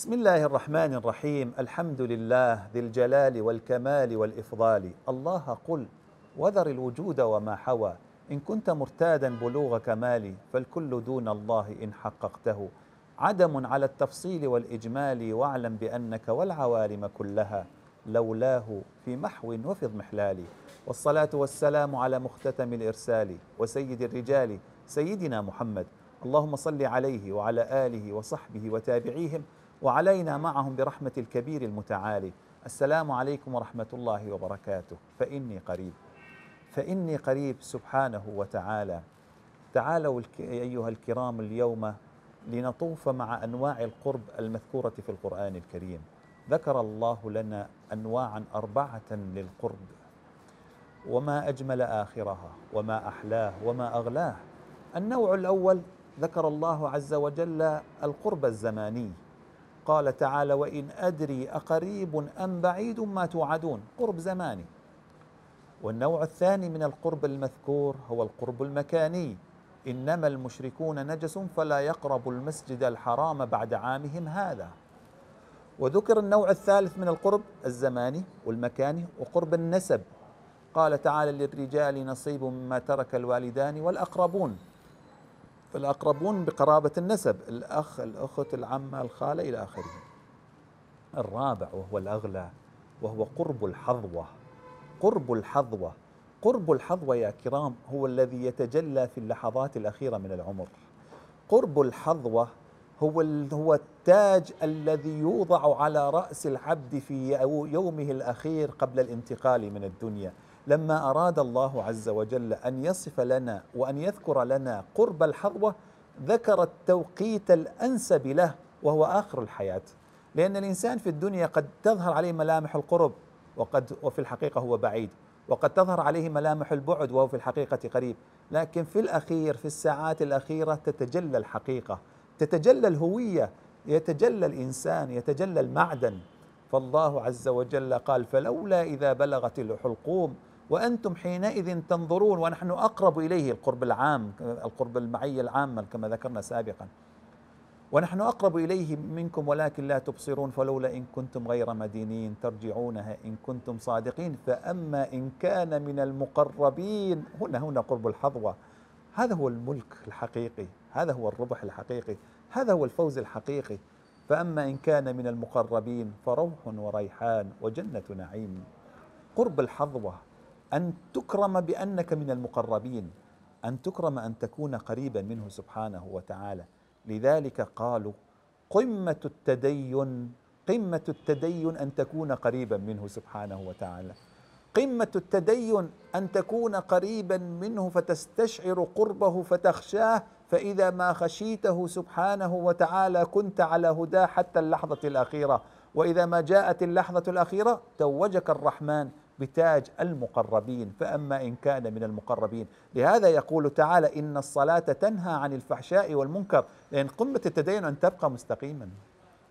بسم الله الرحمن الرحيم الحمد لله ذي الجلال والكمال والإفضال الله قل وذر الوجود وما حوى إن كنت مرتادا بلوغ كمالي فالكل دون الله إن حققته عدم على التفصيل والإجمال واعلم بأنك والعوالم كلها لولاه في محو وفي اضمحلال والصلاة والسلام على مختتم الإرسال وسيد الرجال سيدنا محمد اللهم صل عليه وعلى آله وصحبه وتابعيهم وعلينا معهم برحمة الكبير المتعالي السلام عليكم ورحمة الله وبركاته فإني قريب فإني قريب سبحانه وتعالى تعالوا أيها الكرام اليوم لنطوف مع أنواع القرب المذكورة في القرآن الكريم ذكر الله لنا أنواعا أربعة للقرب وما أجمل آخرها وما أحلاه وما أغلاه النوع الأول ذكر الله عز وجل القرب الزماني قال تعالى وإن أدري أقريب أم بعيد ما توعدون قرب زماني والنوع الثاني من القرب المذكور هو القرب المكاني إنما المشركون نجس فلا يقربوا المسجد الحرام بعد عامهم هذا وذكر النوع الثالث من القرب الزماني والمكاني وقرب النسب قال تعالى للرجال نصيب مما ترك الوالدان والأقربون فالأقربون بقرابة النسب الأخ الأخت العمة الخالة إلى آخره الرابع وهو الأغلى وهو قرب الحظوة قرب الحظوة قرب الحظوة يا كرام هو الذي يتجلى في اللحظات الأخيرة من العمر قرب الحظوة هو هو التاج الذي يوضع على رأس العبد في يومه الأخير قبل الانتقال من الدنيا لما أراد الله عز وجل أن يصف لنا وأن يذكر لنا قرب الحظوة ذكر التوقيت الأنسب له وهو آخر الحياة لأن الإنسان في الدنيا قد تظهر عليه ملامح القرب وقد وفي الحقيقة هو بعيد وقد تظهر عليه ملامح البعد وهو في الحقيقة قريب لكن في الأخير في الساعات الأخيرة تتجلى الحقيقة تتجلى الهوية يتجلى الإنسان يتجلى المعدن فالله عز وجل قال فلولا إذا بلغت الحلقوم وأنتم حينئذ تنظرون ونحن أقرب إليه القرب العام القرب المعية العامة كما ذكرنا سابقا ونحن أقرب إليه منكم ولكن لا تبصرون فلولا إن كنتم غير مدينين ترجعونها إن كنتم صادقين فأما إن كان من المقربين هنا هنا قرب الحظوة هذا هو الملك الحقيقي هذا هو الربح الحقيقي هذا هو الفوز الحقيقي فأما إن كان من المقربين فروح وريحان وجنة نعيم قرب الحظوة أن تكرم بأنك من المقربين أن تكرم أن تكون قريبا منه سبحانه وتعالى لذلك قالوا قمة التدين قمة التدين أن تكون قريبا منه سبحانه وتعالى قمة التدين أن تكون قريبا منه فتستشعر قربه فتخشاه فإذا ما خشيته سبحانه وتعالى كنت على هداه حتى اللحظة الأخيرة وإذا ما جاءت اللحظة الأخيرة توجك الرحمن بتاج المقربين فأما إن كان من المقربين لهذا يقول تعالى إن الصلاة تنهى عن الفحشاء والمنكر لأن قمة التدين أن تبقى مستقيما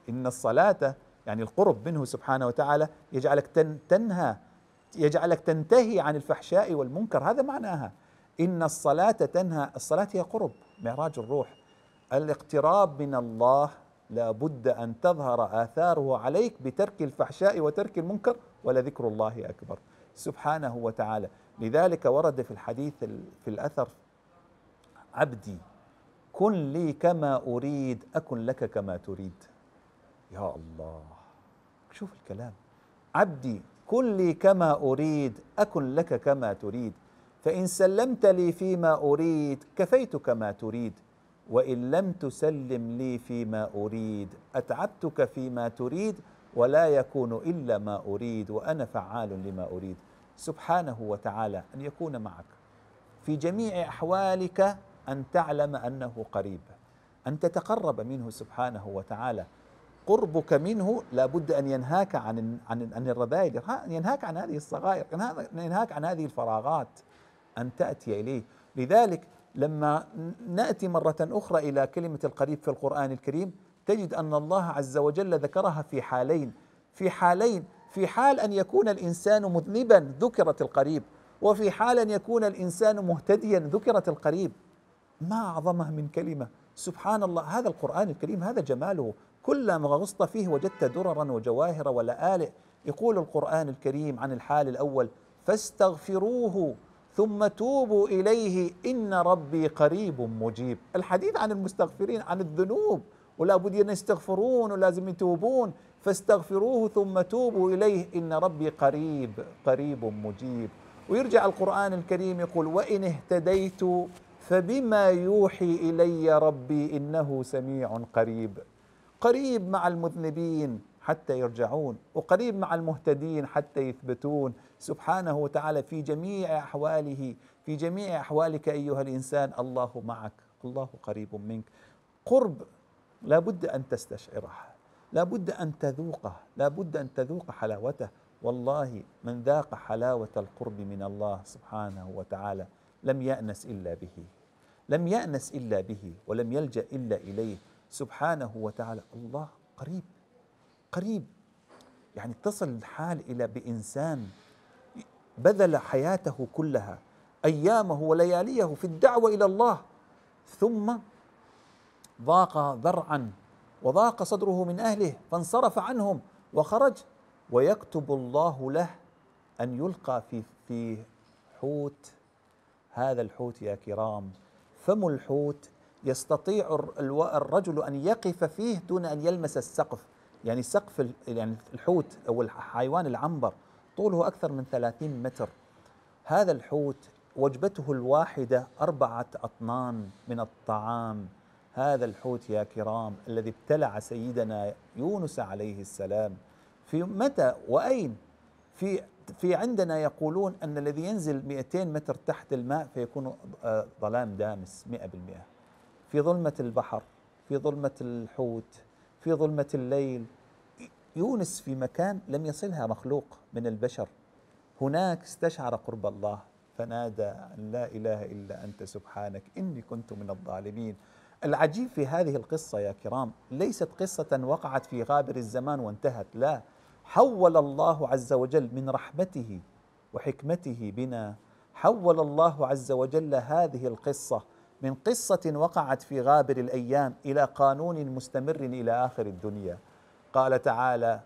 إن الصلاة يعني القرب منه سبحانه وتعالى يجعلك تنهى يجعلك تنتهي عن الفحشاء والمنكر هذا معناها إن الصلاة تنهى الصلاة هي قرب معراج الروح الاقتراب من الله لا بد أن تظهر آثاره عليك بترك الفحشاء وترك المنكر ولذكر الله أكبر سبحانه وتعالى لذلك ورد في الحديث في الأثر عبدي كن لي كما أريد أكن لك كما تريد يا الله شوف الكلام عبدي كن لي كما أريد أكن لك كما تريد فإن سلمت لي فيما أريد كفيتك ما تريد وإن لم تسلم لي فيما أريد أتعبتك فيما تريد ولا يكون إلا ما أريد وأنا فعال لما أريد سبحانه وتعالى أن يكون معك في جميع أحوالك أن تعلم أنه قريب أن تتقرب منه سبحانه وتعالى قربك منه لابد أن ينهاك عن عن عن الرذائل أن ينهاك عن هذه الصغائر ينهاك عن هذه الفراغات أن تأتي إليه لذلك لما نأتي مرة أخرى إلى كلمة القريب في القرآن الكريم تجد أن الله عز وجل ذكرها في حالين في حالين في حال أن يكون الإنسان مذنبا ذكرت القريب وفي حال أن يكون الإنسان مهتديا ذكرت القريب ما أعظمه من كلمة سبحان الله هذا القرآن الكريم هذا جماله كلما غصت فيه وجدت دررا وجواهر ولآلئ يقول القرآن الكريم عن الحال الأول فاستغفروه ثم توبوا إليه إن ربي قريب مجيب الحديث عن المستغفرين عن الذنوب ولا بد أن يستغفرون ولازم يتوبون فاستغفروه ثم توبوا إليه إن ربي قريب قريب مجيب ويرجع القرآن الكريم يقول وإن اهتديت فبما يوحي إلي ربي إنه سميع قريب قريب مع المذنبين حتى يرجعون وقريب مع المهتدين حتى يثبتون سبحانه وتعالى في جميع أحواله في جميع أحوالك أيها الإنسان الله معك الله قريب منك قرب لابد أن تستشعرها لابد أن تذوقه لابد أن تذوق حلاوته والله من ذاق حلاوة القرب من الله سبحانه وتعالى لم يأنس إلا به لم يأنس إلا به ولم يلجأ إلا إليه سبحانه وتعالى الله قريب قريب يعني تصل الحال إلى بإنسان بذل حياته كلها أيامه ولياليه في الدعوة إلى الله ثم ضاق ذرعا وضاق صدره من اهله فانصرف عنهم وخرج ويكتب الله له ان يلقى في في حوت هذا الحوت يا كرام فم الحوت يستطيع الرجل ان يقف فيه دون ان يلمس السقف يعني سقف يعني الحوت او الحيوان العنبر طوله اكثر من 30 متر هذا الحوت وجبته الواحده اربعه اطنان من الطعام هذا الحوت يا كرام الذي ابتلع سيدنا يونس عليه السلام في متى وأين في في عندنا يقولون أن الذي ينزل 200 متر تحت الماء فيكون آه، ظلام دامس 100% في ظلمة البحر في ظلمة الحوت في ظلمة الليل يونس في مكان لم يصلها مخلوق من البشر هناك استشعر قرب الله فنادى أن لا إله إلا أنت سبحانك إني كنت من الظالمين العجيب في هذه القصة يا كرام ليست قصة وقعت في غابر الزمان وانتهت لا حول الله عز وجل من رحمته وحكمته بنا حول الله عز وجل هذه القصة من قصة وقعت في غابر الأيام إلى قانون مستمر إلى آخر الدنيا قال تعالى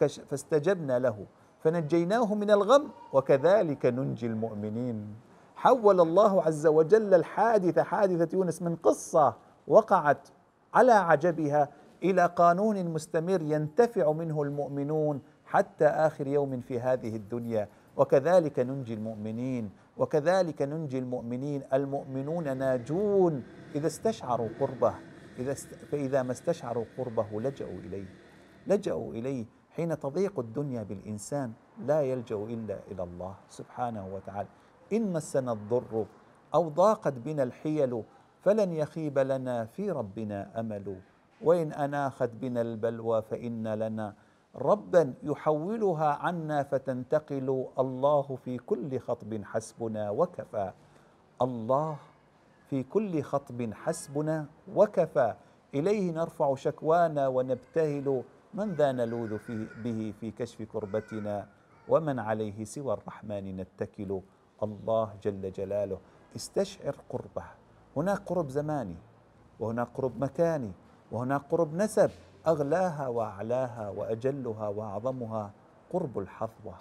فاستجبنا له فنجيناه من الغم وكذلك ننجي المؤمنين حول الله عز وجل الحادثة حادثة يونس من قصة وقعت على عجبها إلى قانون مستمر ينتفع منه المؤمنون حتى آخر يوم في هذه الدنيا وكذلك ننجي المؤمنين وكذلك ننجي المؤمنين المؤمنون ناجون إذا استشعروا قربه إذا است... فإذا ما استشعروا قربه لجأوا إليه لجأوا إليه حين تضيق الدنيا بالإنسان لا يلجأ إلا إلى الله سبحانه وتعالى إن مسنا الضر أو ضاقت بنا الحيل فلن يخيب لنا في ربنا أمل وإن أناخت بنا البلوى فإن لنا ربا يحولها عنا فتنتقل الله في كل خطب حسبنا وكفى الله في كل خطب حسبنا وكفى إليه نرفع شكوانا ونبتهل من ذا نلوذ فيه به في كشف كربتنا ومن عليه سوى الرحمن نتكل الله جل جلاله استشعر قربه هناك قرب زماني وهناك قرب مكاني وهناك قرب نسب أغلاها وأعلاها وأجلها وأعظمها قرب الحظوة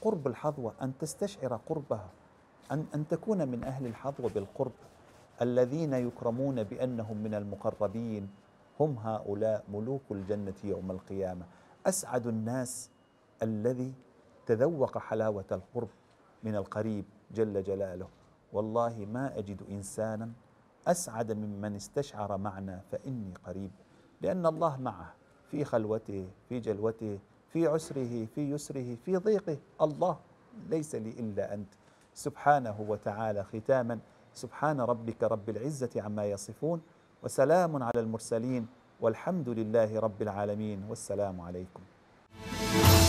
قرب الحظوة أن تستشعر قربها أن, أن تكون من أهل الحظوة بالقرب الذين يكرمون بأنهم من المقربين هم هؤلاء ملوك الجنة يوم القيامة أسعد الناس الذي تذوق حلاوة القرب من القريب جل جلاله والله ما أجد إنسانا أسعد ممن استشعر معنى فإني قريب لأن الله معه في خلوته في جلوته في عسره في يسره في ضيقه الله ليس لي إلا أنت سبحانه وتعالى ختاما سبحان ربك رب العزة عما يصفون وسلام على المرسلين والحمد لله رب العالمين والسلام عليكم